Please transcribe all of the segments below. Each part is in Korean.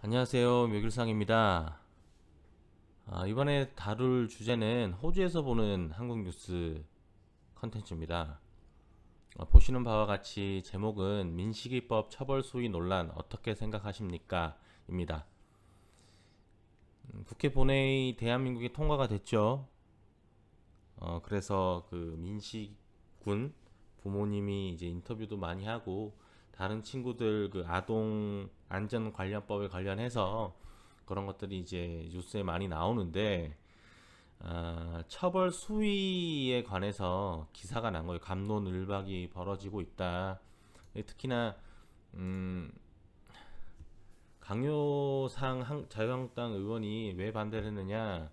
안녕하세요 묘길상입니다 아, 이번에 다룰 주제는 호주에서 보는 한국 뉴스 컨텐츠입니다 아, 보시는 바와 같이 제목은 민식이법 처벌 소위 논란 어떻게 생각하십니까 입니다 음, 국회 본회의 대한민국이 통과가 됐죠 어, 그래서 그 민식군 부모님이 이제 인터뷰도 많이 하고 다른 친구들 그 아동 안전 관련법에 관련해서 그런 것들이 이제 뉴스에 많이 나오는데 어, 처벌 수위에 관해서 기사가 난 거예요. 감론을박이 벌어지고 있다. 특히나 음, 강요상 자유한국당 의원이 왜 반대를 했느냐?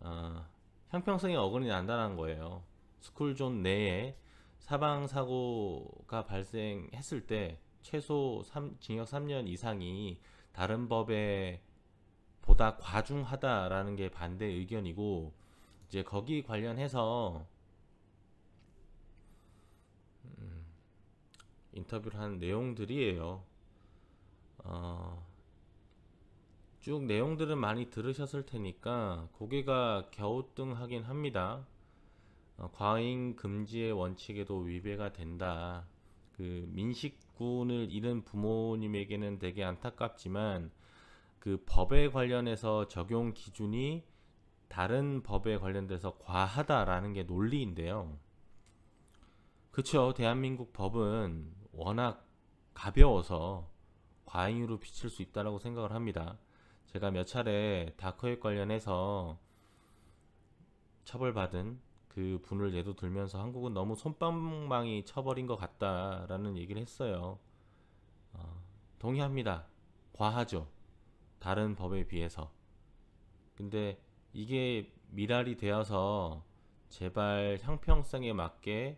어, 형평성에 어근이 난다는 거예요. 스쿨존 내에 사망 사고가 발생했을 때 최소 3, 징역 3년 이상이 다른 법에 보다 과중하다라는 게 반대 의견이고 이제 거기 관련해서 음, 인터뷰를 한 내용들이에요. 어, 쭉 내용들은 많이 들으셨을 테니까 고개가 겨우뚱하긴 합니다. 어, 과잉 금지의 원칙에도 위배가 된다. 그 민식군을 잃은 부모님에게는 되게 안타깝지만 그 법에 관련해서 적용 기준이 다른 법에 관련돼서 과하다라는 게 논리인데요. 그쵸. 대한민국 법은 워낙 가벼워서 과잉으로 비칠 수 있다라고 생각을 합니다. 제가 몇 차례 다크웹 관련해서 처벌받은 그 분을 예도 들면서 한국은 너무 손방망이 쳐버린 것 같다라는 얘기를 했어요. 어, 동의합니다. 과하죠. 다른 법에 비해서. 근데 이게 미랄이 되어서 제발 형평성에 맞게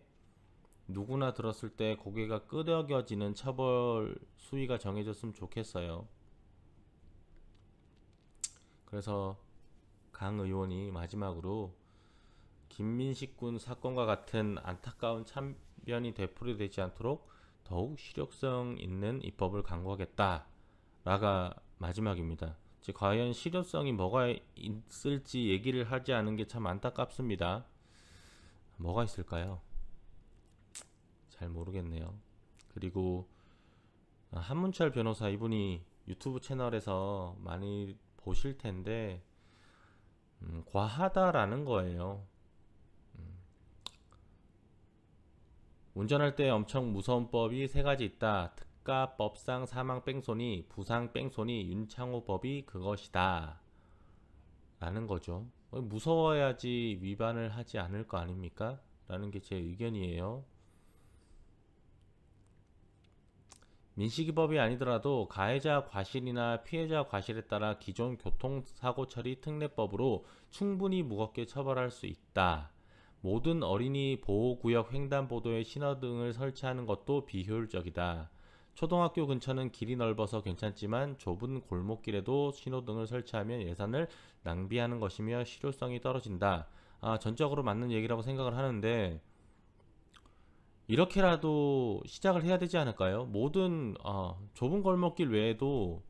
누구나 들었을 때 고개가 끄덕여지는 처벌 수위가 정해졌으면 좋겠어요. 그래서 강 의원이 마지막으로 김민식 군 사건과 같은 안타까운 참변이 되풀이되지 않도록 더욱 실효성 있는 입법을 강구하겠다. 라가 마지막입니다. 과연 실효성이 뭐가 있을지 얘기를 하지 않은 게 참 안타깝습니다. 뭐가 있을까요? 잘 모르겠네요. 그리고 한문철 변호사 이분이 유튜브 채널에서 많이 보실 텐데 음, 과하다라는 거예요. 운전할 때 엄청 무서운 법이 세 가지 있다. 특가법상 사망 뺑소니, 부상 뺑소니, 윤창호 법이 그것이다. 라는 거죠. 어, 무서워야지 위반을 하지 않을 거 아닙니까? 라는 게 제 의견이에요. 민식이법이 아니더라도 가해자 과실이나 피해자 과실에 따라 기존 교통사고 처리 특례법으로 충분히 무겁게 처벌할 수 있다. 모든 어린이 보호구역 횡단보도에 신호등을 설치하는 것도 비효율적이다. 초등학교 근처는 길이 넓어서 괜찮지만 좁은 골목길에도 신호등을 설치하면 예산을 낭비하는 것이며 실효성이 떨어진다. 아, 전적으로 맞는 얘기라고 생각을 하는데 이렇게라도 시작을 해야 되지 않을까요? 모든 아, 좁은 골목길 외에도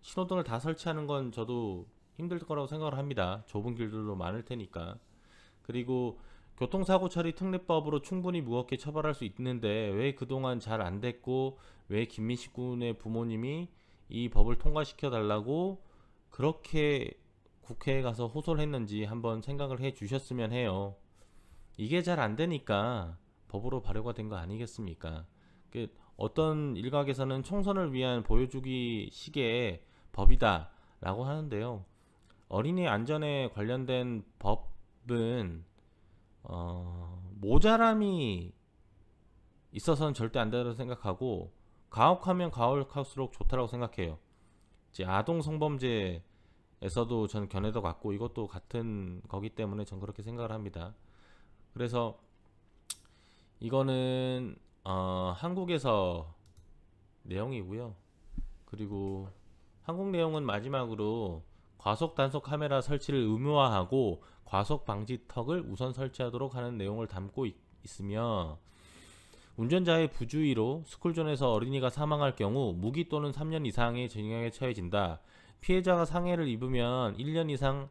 신호등을 다 설치하는 건 저도 힘들 거라고 생각을 합니다. 좁은 길들도 많을 테니까. 그리고 교통사고 처리 특례법으로 충분히 무겁게 처벌할 수 있는데 왜 그동안 잘 안 됐고 왜 김민식 군의 부모님이 이 법을 통과시켜 달라고 그렇게 국회에 가서 호소를 했는지 한번 생각을 해 주셨으면 해요. 이게 잘 안 되니까 법으로 발효가 된 거 아니겠습니까? 그 어떤 일각에서는 총선을 위한 보여주기 시계 법이다라고 하는데요. 어린이 안전에 관련된 법은 어, 모자람이 있어서는 절대 안 된다고 생각하고 가혹하면 가혹할수록 좋다라고 생각해요. 이제 아동 성범죄에서도 저는 견해도 같고 이것도 같은 거기 때문에 전 그렇게 생각을 합니다. 그래서 이거는 어, 한국에서 내용이고요. 그리고 한국 내용은 마지막으로 과속 단속 카메라 설치를 의무화하고 과속 방지턱을 우선 설치하도록 하는 내용을 담고 있, 있으며 운전자의 부주의로 스쿨존에서 어린이가 사망할 경우 무기 또는 3년 이상의 징역에 처해진다. 피해자가 상해를 입으면 1년 이상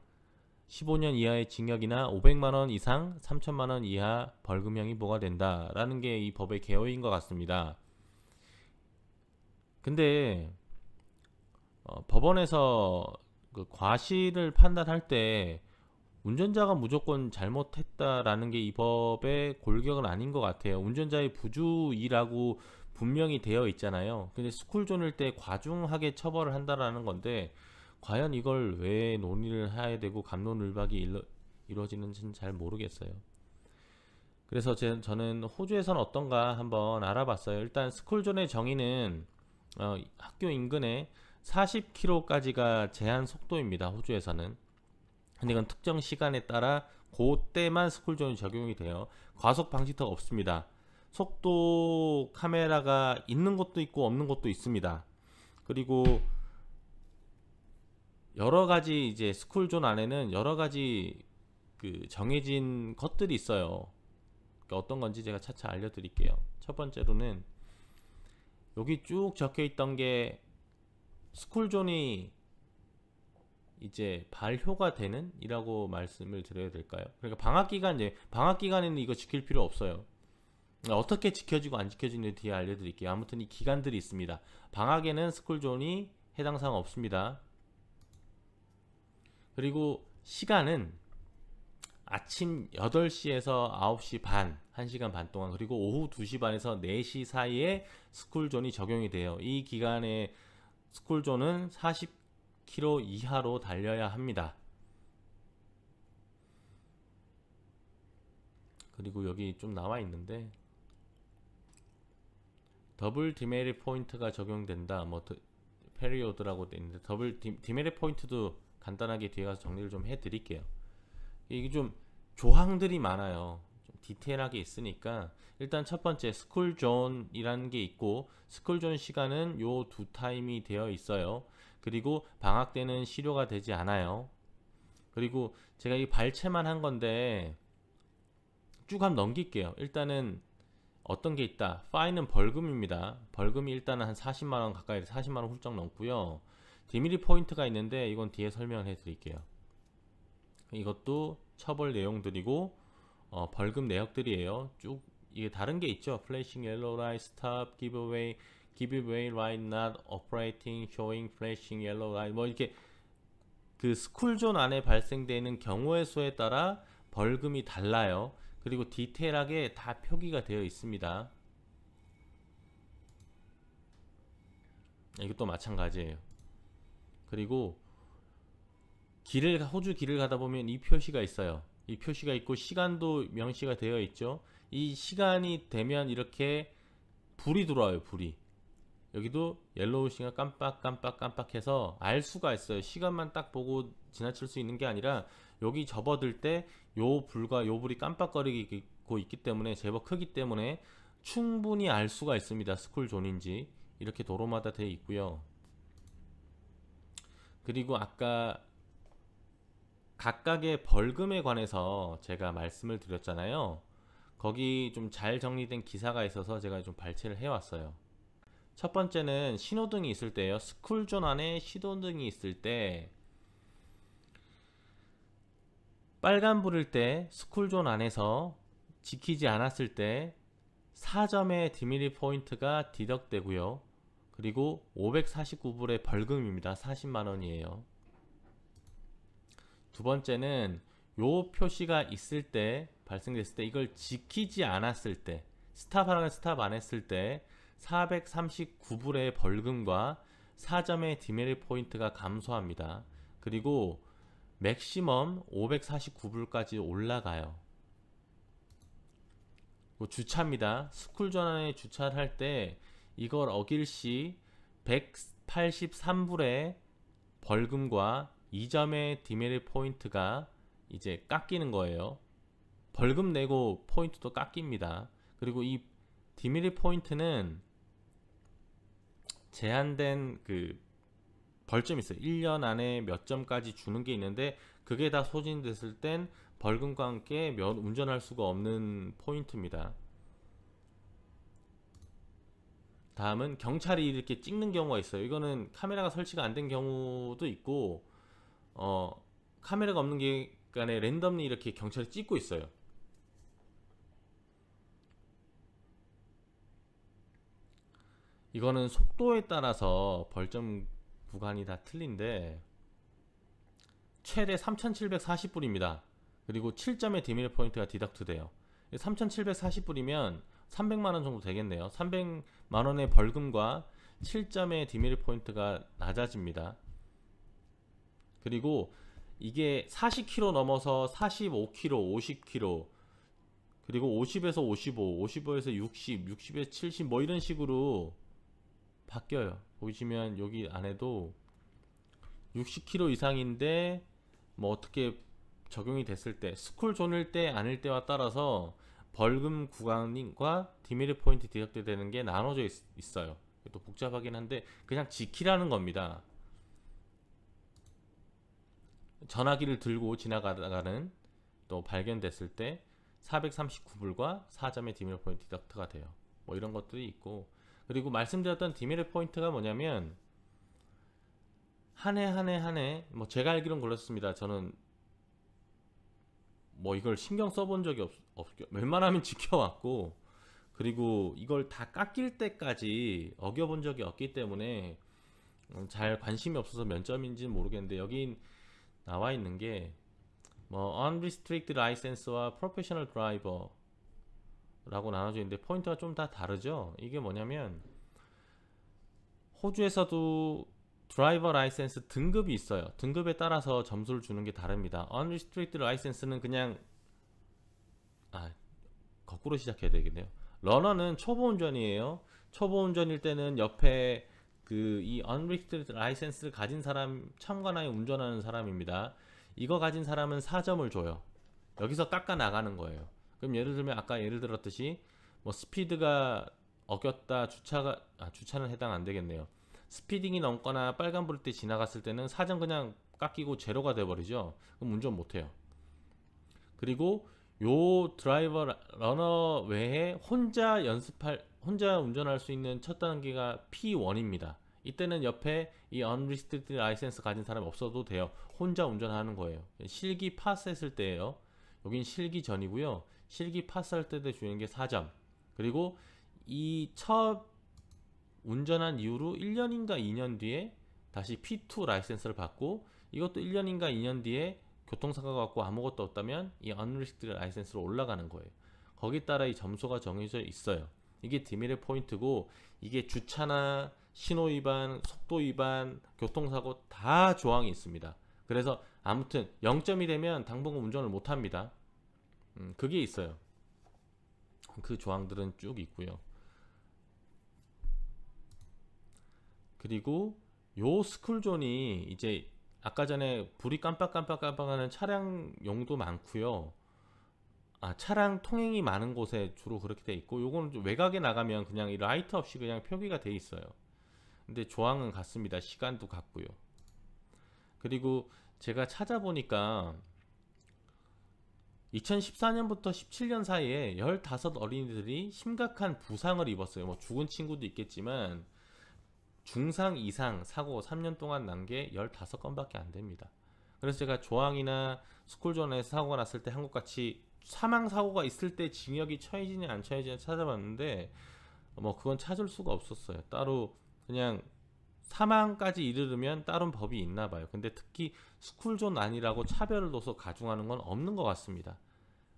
15년 이하의 징역이나 500만원 이상 3천만원 이하 벌금형이 부과된다. 라는 게 이 법의 개요인 것 같습니다. 근데 어, 법원에서 그 과실을 판단할 때 운전자가 무조건 잘못했다라는 게 이 법의 골격은 아닌 것 같아요. 운전자의 부주의라고 분명히 되어 있잖아요. 근데 스쿨존일 때 과중하게 처벌을 한다라는 건데 과연 이걸 왜 논의를 해야 되고 감론을박이 일러, 이루어지는지는 잘 모르겠어요. 그래서 제, 저는 호주에선 어떤가 한번 알아봤어요. 일단 스쿨존의 정의는 어, 학교 인근에 40km까지가 제한 속도입니다. 호주에서는. 근데 이건 특정 시간에 따라 그때만 스쿨존이 적용이 돼요. 과속 방지턱 없습니다. 속도 카메라가 있는 것도 있고 없는 것도 있습니다. 그리고 여러 가지 이제 스쿨존 안에는 여러 가지 그 정해진 것들이 있어요. 그러니까 어떤 건지 제가 차차 알려드릴게요. 첫 번째로는 여기 쭉 적혀 있던 게 스쿨존이 이제 발효가 되는 이라고 말씀을 드려야 될까요? 그러니까 방학 기간 이제 예, 방학 기간에는 이거 지킬 필요 없어요. 어떻게 지켜지고 안 지켜지는지 뒤에 알려드릴게요. 아무튼 이 기간들이 있습니다. 방학에는 스쿨존이 해당 사항 없습니다. 그리고 시간은 아침 8시에서 9시 반, 1시간 반 동안 그리고 오후 2시 반에서 4시 사이에 스쿨존이 적용이 돼요. 이 기간에 스쿨존은 40km 이하로 달려야 합니다. 그리고 여기 좀 나와 있는데 더블 디메리 포인트가 적용된다. 뭐 페리오드라고 돼 있는데 더블 디메리 포인트도 간단하게 뒤에 가서 정리를 좀 해드릴게요. 이게 좀 조항들이 많아요. 디테일하게 있으니까 일단 첫 번째 스쿨 존이라는 게 있고 스쿨 존 시간은 요 두 타임이 되어 있어요. 그리고 방학 때는 실효가 되지 않아요. 그리고 제가 이 발췌만 한 건데 쭉 한번 넘길게요. 일단은 어떤 게 있다. 파인은 벌금입니다. 벌금이 일단은 한 40만 원 가까이 40만 원 훌쩍 넘고요. 디미리 포인트가 있는데 이건 뒤에 설명을 해 드릴게요. 이것도 처벌 내용들이고 어, 벌금 내역들이에요. 쭉 이게 다른 게 있죠. flashing yellow light, stop, give away, give away light not operating, showing flashing yellow light 뭐 이렇게 그 스쿨존 안에 발생되는 경우의 수에 따라 벌금이 달라요. 그리고 디테일하게 다 표기가 되어 있습니다. 아, 이것도 마찬가지예요. 그리고 길을 호주 길을 가다 보면 이 표시가 있어요. 이 표시가 있고 시간도 명시가 되어 있죠 이 시간이 되면 이렇게 불이 들어와요 불이 여기도 옐로우 싱가 깜빡깜빡 깜빡해서 알 수가 있어요 시간만 딱 보고 지나칠 수 있는 게 아니라 여기 접어들 때 요 불과 요 불이 깜빡거리고 있기 때문에 제법 크기 때문에 충분히 알 수가 있습니다 스쿨존인지 이렇게 도로마다 되어 있고요 그리고 아까 각각의 벌금에 관해서 제가 말씀을 드렸잖아요. 거기 좀 잘 정리된 기사가 있어서 제가 좀 발췌를 해왔어요. 첫 번째는 신호등이 있을 때예요. 스쿨존 안에 시도등이 있을 때 빨간불일 때 스쿨존 안에서 지키지 않았을 때 4점의 디미리 포인트가 디덕되고요. 그리고 549불의 벌금입니다. 40만원이에요. 두 번째는 요 표시가 있을 때 발생됐을 때 이걸 지키지 않았을 때 스탑하라는 스탑 안 했을 때 439불의 벌금과 4점의 디메리 포인트가 감소합니다. 그리고 맥시멈 549불까지 올라가요. 뭐 주차입니다. 스쿨 전환에 주차를 할 때 이걸 어길 시 183불의 벌금과 이점에 디메리 포인트가 이제 깎이는 거예요. 벌금 내고 포인트도 깎입니다. 그리고 이 디메리 포인트는 제한된 그 벌점이 있어요. 1년 안에 몇 점까지 주는 게 있는데 그게 다 소진됐을 땐 벌금과 함께 면 운전할 수가 없는 포인트입니다. 다음은 경찰이 이렇게 찍는 경우가 있어요. 이거는 카메라가 설치가 안 된 경우도 있고 어 카메라가 없는 기간에 랜덤이 이렇게 경찰이 찍고 있어요 이거는 속도에 따라서 벌점 구간이 다 틀린데 최대 3740불입니다 그리고 7점의 디미리 포인트가 디덕트 돼요 3740불이면 300만원 정도 되겠네요 300만원의 벌금과 7점의 디미리 포인트가 낮아집니다 그리고 이게 4 0 k g 넘어서 4 5 k g 5 0 k g 그리고 50에서 55, 55에서 60, 60에서 70 뭐 이런 식으로 바뀌어요. 보시면 여기 안에도 6 0 k g 이상인데 뭐 어떻게 적용이 됐을 때 스쿨 존일 때 아닐 때와 따라서 벌금 구간과 디미리 포인트 디덕대 되는 게 나눠져 있, 어요또 복잡하긴 한데 그냥 지키라는 겁니다. 전화기를 들고 지나가는 또 발견됐을 때 439불과 4점의 디미러 포인트 디덕트가 돼요. 뭐 이런 것들이 있고 그리고 말씀드렸던 디미러 포인트가 뭐냐면 한 해 한 해 한 해 뭐 제가 알기론 그렇습니다. 저는 뭐 이걸 신경 써본 적이 없, 없 웬만하면 지켜왔고 그리고 이걸 다 깎일 때까지 어겨본 적이 없기 때문에 음, 잘 관심이 없어서 면 점인지는 모르겠는데 여긴 나와 있는 게뭐 unrestricted license와 professional driver라고 나눠져 있는데 포인트가 좀 다 다르죠. 이게 뭐냐면 호주에서도 드라이버 라이센스 등급이 있어요. 등급에 따라서 점수를 주는 게 다릅니다. unrestricted license는 그냥 아 거꾸로 시작해야 되겠네요. 러너는 초보 운전이에요. 초보 운전일 때는 옆에 그이 언리스트 라이센스를 가진 사람 참관하에 운전하는 사람입니다. 이거 가진 사람은 4점을 줘요. 여기서 깎아 나가는 거예요. 그럼 예를 들면 아까 예를 들었듯이 뭐 스피드가 어겼다 주차가 아 주차는 해당 안 되겠네요. 스피딩이 넘거나 빨간불 때 지나갔을 때는 4점 그냥 깎이고 제로가 돼버리죠. 그럼 운전 못해요. 그리고 요 드라이버 러너 외에 혼자 연습할 혼자 운전할 수 있는 첫 단계가 P1입니다. 이때는 옆에 이 unrestricted license 가진 사람이 없어도 돼요. 혼자 운전하는 거예요. 실기 파스 했을 때예요. 여긴 실기 전이고요. 실기 파스 할 때도 주는 게 4점. 그리고 이 첫 운전한 이후로 1년인가 2년 뒤에 다시 P2 라이센스를 받고 이것도 1년인가 2년 뒤에 교통사고 갖고 아무것도 없다면 이 unrestricted 라이센스로 올라가는 거예요. 거기 따라 이 점수가 정해져 있어요. 이게 디미의 포인트고 이게 주차나 신호 위반, 속도 위반, 교통사고 다 조항이 있습니다. 그래서 아무튼 0점이 되면 당분간 운전을 못 합니다. 음, 그게 있어요. 그 조항들은 쭉 있고요. 그리고 요 스쿨존이 이제 아까 전에 불이 깜빡깜빡깜빡하는 차량용도 많고요. 아, 차량 통행이 많은 곳에 주로 그렇게 돼 있고 요거는 외곽에 나가면 그냥 이 라이트 없이 그냥 표기가 돼 있어요 근데 조항은 같습니다 시간도 같고요 그리고 제가 찾아보니까 2014년부터 17년 사이에 15 어린이들이 심각한 부상을 입었어요 뭐 죽은 친구도 있겠지만 중상 이상 사고 3년 동안 난 게 15건밖에 안 됩니다 그래서 제가 조항이나 스쿨존에서 사고가 났을 때 한국같이 사망 사고가 있을 때 징역이 처해지냐 안 처해지냐 찾아봤는데 뭐 그건 찾을 수가 없었어요. 따로 그냥 사망까지 이르르면 다른 법이 있나 봐요. 근데 특히 스쿨존 아니라고 차별을 둬서 가중하는 건 없는 것 같습니다.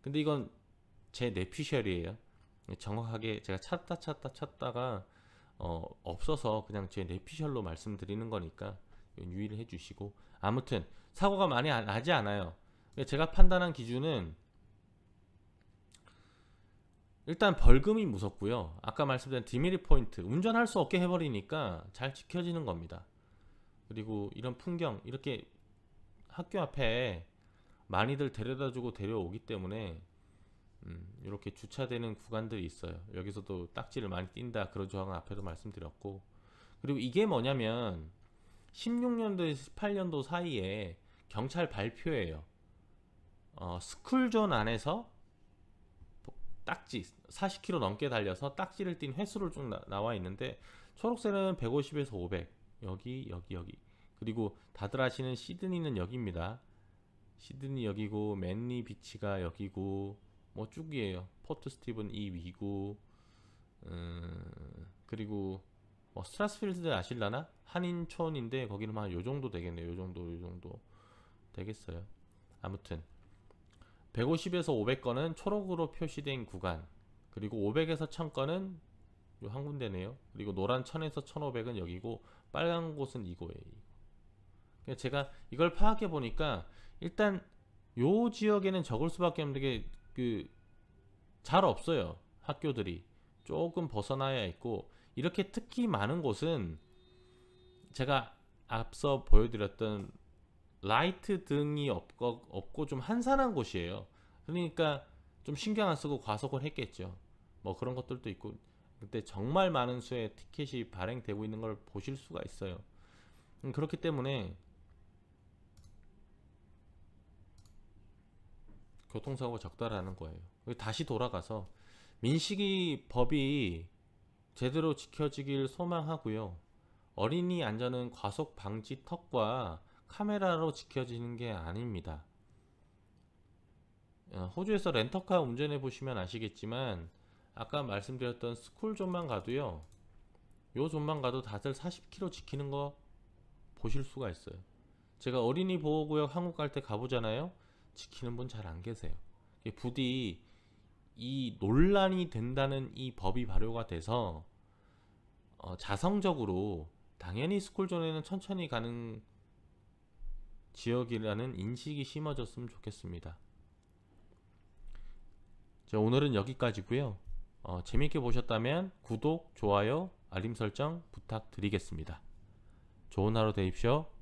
근데 이건 제 뇌피셜이에요. 정확하게 제가 찾다 찾다 찾다가 어, 없어서 그냥 제 뇌피셜로 말씀드리는 거니까 유의를 해주시고 아무튼 사고가 많이 나지 않아요. 그러니까 제가 판단한 기준은 일단 벌금이 무섭고요. 아까 말씀드린 디미리 포인트 운전할 수 없게 해버리니까 잘 지켜지는 겁니다. 그리고 이런 풍경 이렇게 학교 앞에 많이들 데려다주고 데려오기 때문에 음, 이렇게 주차되는 구간들이 있어요. 여기서도 딱지를 많이 띈다 그런 조항은 앞에도 말씀드렸고 그리고 이게 뭐냐면 16년도에서 18년도 사이에 경찰 발표예요. 어, 스쿨존 안에서 딱지 40km 넘게 달려서 딱지를 띤 횟수를 쭉 나, 와 있는데 초록색은 150에서 500 여기 여기 여기 그리고 다들 아시는 시드니는 여기입니다. 시드니 여기고 맨리 비치가 여기고 뭐 쭉이에요. 포트 스티븐 이 위고 음, 그리고 뭐 스트라스필드 아실라나 한인촌인데 거기는 한요 정도 되겠네요. 요 정도 요 정도. 되겠어요 아무튼 150에서 500건은 초록으로 표시된 구간 그리고 500에서 1000건은 한 군데네요 그리고 노란 1000에서 1500은 여기고 빨간 곳은 이거예요 그러니까 제가 이걸 파악해 보니까 일단 요 지역에는 적을 수밖에 없는 게그 잘 없어요 학교들이 조금 벗어나야 있고 이렇게 특히 많은 곳은 제가 앞서 보여드렸던 라이트 등이 없고, 없고 좀 한산한 곳이에요 그러니까 좀 신경 안 쓰고 과속을 했겠죠 뭐 그런 것들도 있고 그때 정말 많은 수의 티켓이 발행되고 있는 걸 보실 수가 있어요 음, 그렇기 때문에 교통사고가 적다라는 거예요 다시 돌아가서 민식이 법이 제대로 지켜지길 소망하고요 어린이 안전은 과속 방지 턱과 카메라로 지켜지는 게 아닙니다. 어, 호주에서 렌터카 운전해 보시면 아시겠지만 아까 말씀드렸던 스쿨존만 가도요 요 존만 가도 다들 40km 지키는 거 보실 수가 있어요 제가 어린이 보호구역 한국 갈 때 가보잖아요 지키는 분 잘 안 계세요 부디 이 논란이 된다는 이 법이 발효가 돼서 어, 자성적으로 당연히 스쿨존에는 천천히 가는 지역이라는 인식이 심어졌으면 좋겠습니다. 자, 오늘은 여기까지고요. 어, 재밌게 보셨다면 구독, 좋아요, 알림 설정 부탁드리겠습니다. 좋은 하루 되십시오.